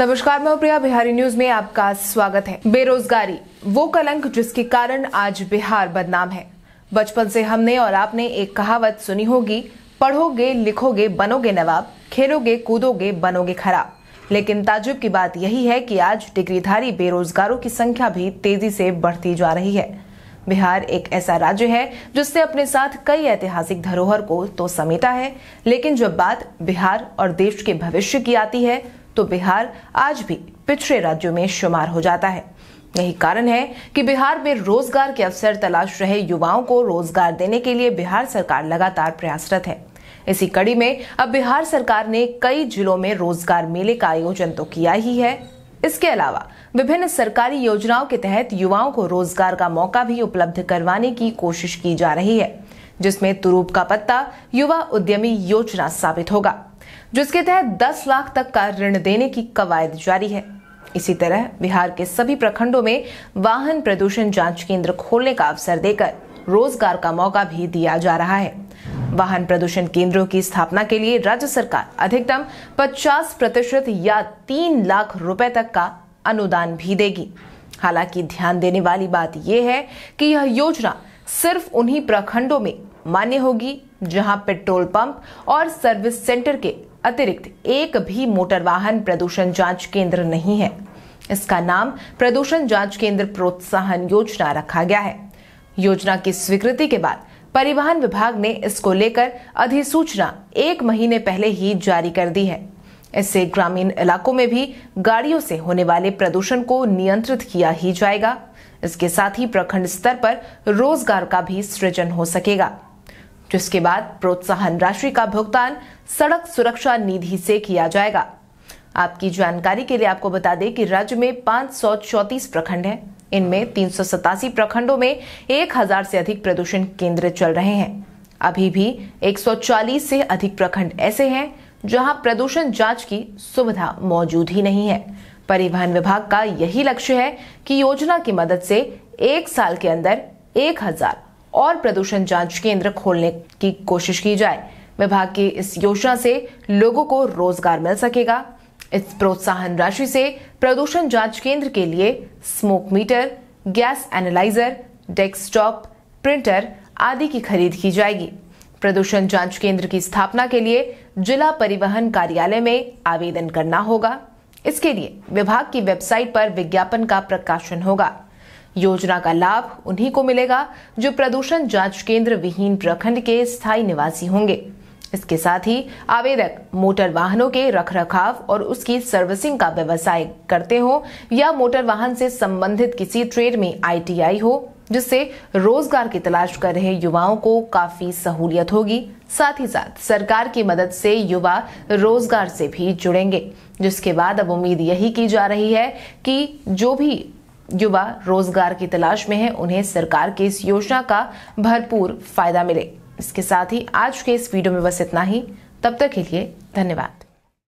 नमस्कार मैं प्रिया बिहारी न्यूज में आपका स्वागत है बेरोजगारी वो कलंक जिसके कारण आज बिहार बदनाम है बचपन से हमने और आपने एक कहावत सुनी होगी पढ़ोगे लिखोगे बनोगे नवाब खेलोगे कूदोगे बनोगे खराब लेकिन ताजुब की बात यही है कि आज डिग्रीधारी बेरोजगारों की संख्या भी तेजी से बढ़ती जा रही है बिहार एक ऐसा राज्य है जिसने अपने साथ कई ऐतिहासिक धरोहर को तो समेटा है लेकिन जब बात बिहार और देश के भविष्य की आती है तो बिहार आज भी पिछड़े राज्यों में शुमार हो जाता है यही कारण है कि बिहार में रोजगार के अवसर तलाश रहे युवाओं को रोजगार देने के लिए बिहार सरकार लगातार प्रयासरत है इसी कड़ी में अब बिहार सरकार ने कई जिलों में रोजगार मेले का आयोजन तो किया ही है इसके अलावा विभिन्न सरकारी योजनाओं के तहत युवाओं को रोजगार का मौका भी उपलब्ध करवाने की कोशिश की जा रही है जिसमें तुरूप का पत्ता युवा उद्यमी योजना साबित होगा जिसके तहत 10 लाख तक का ऋण देने की कवायद जारी है इसी तरह बिहार के सभी प्रखंडों में वाहन प्रदूषण जांच केंद्र खोलने का अवसर देकर रोजगार का मौका भी दिया जा रहा है वाहन प्रदूषण केंद्रों की स्थापना के लिए राज्य सरकार अधिकतम 50 प्रतिशत या 3 लाख रुपए तक का अनुदान भी देगी हालांकि ध्यान देने वाली बात यह है कि यह योजना सिर्फ उन्हीं प्रखंडों में मान्य होगी जहां पेट्रोल पंप और सर्विस सेंटर के अतिरिक्त एक भी मोटर वाहन प्रदूषण जांच केंद्र नहीं है इसका नाम प्रदूषण जांच केंद्र प्रोत्साहन योजना रखा गया है योजना की स्वीकृति के बाद परिवहन विभाग ने इसको लेकर अधिसूचना एक महीने पहले ही जारी कर दी है इससे ग्रामीण इलाकों में भी गाड़ियों से होने वाले प्रदूषण को नियंत्रित किया ही जाएगा इसके साथ ही प्रखंड स्तर पर रोजगार का भी सृजन हो सकेगा जिसके बाद प्रोत्साहन राशि का भुगतान सड़क सुरक्षा निधि से किया जाएगा आपकी जानकारी के लिए आपको बता दें कि राज्य में पाँच प्रखंड हैं इनमें तीन प्रखंडों में 1000 से अधिक प्रदूषण केंद्र चल रहे हैं अभी भी 140 से अधिक प्रखंड ऐसे हैं जहां प्रदूषण जांच की सुविधा मौजूद ही नहीं है परिवहन विभाग का यही लक्ष्य है कि योजना की मदद से एक साल के अंदर 1000 और प्रदूषण जांच केंद्र खोलने की कोशिश की जाए विभाग की इस योजना से लोगों को रोजगार मिल सकेगा इस प्रोत्साहन राशि से प्रदूषण जांच केंद्र के लिए smoke meter gas analyser desktop printer आदि की खरीद की जाएगी प्रदूषण जांच केंद्र की स्थापना के लिए जिला परिवहन कार्यालय में आवेदन करना होगा इसके लिए विभाग की वेबसाइट पर विज्ञापन का प्रकाशन होगा योजना का लाभ उन्हीं को मिलेगा जो प्रदूषण जांच केंद्र विहीन प्रखंड के स्थायी निवासी होंगे इसके साथ ही आवेदक मोटर वाहनों के रखरखाव और उसकी सर्विसिंग का व्यवसाय करते हो या मोटर वाहन से संबंधित किसी ट्रेड में आईटीआई हो जिससे रोजगार की तलाश कर रहे युवाओं को काफी सहूलियत होगी साथ ही साथ सरकार की मदद से युवा रोजगार से भी जुड़ेंगे जिसके बाद अब उम्मीद यही की जा रही है कि जो भी युवा रोजगार की तलाश में है उन्हें सरकार की इस योजना का भरपूर फायदा मिले इसके साथ ही आज के इस वीडियो में बस इतना ही तब तक के लिए धन्यवाद